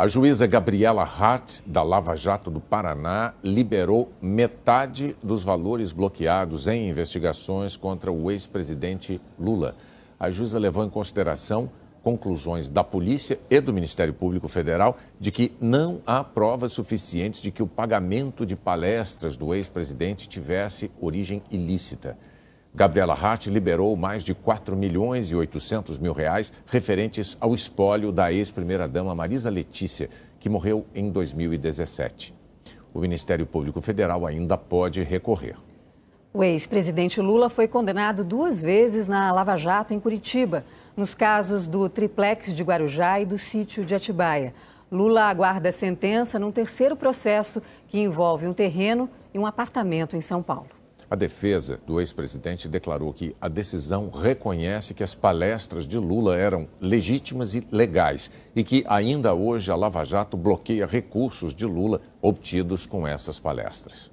A juíza Gabriela Hart, da Lava Jato do Paraná, liberou metade dos valores bloqueados em investigações contra o ex-presidente Lula. A juíza levou em consideração conclusões da polícia e do Ministério Público Federal de que não há provas suficientes de que o pagamento de palestras do ex-presidente tivesse origem ilícita. Gabriela Hart liberou mais de 4 milhões e 800 mil reais referentes ao espólio da ex-primeira-dama Marisa Letícia, que morreu em 2017. O Ministério Público Federal ainda pode recorrer. O ex-presidente Lula foi condenado duas vezes na Lava Jato, em Curitiba, nos casos do triplex de Guarujá e do sítio de Atibaia. Lula aguarda sentença num terceiro processo que envolve um terreno e um apartamento em São Paulo. A defesa do ex-presidente declarou que a decisão reconhece que as palestras de Lula eram legítimas e legais e que ainda hoje a Lava Jato bloqueia recursos de Lula obtidos com essas palestras.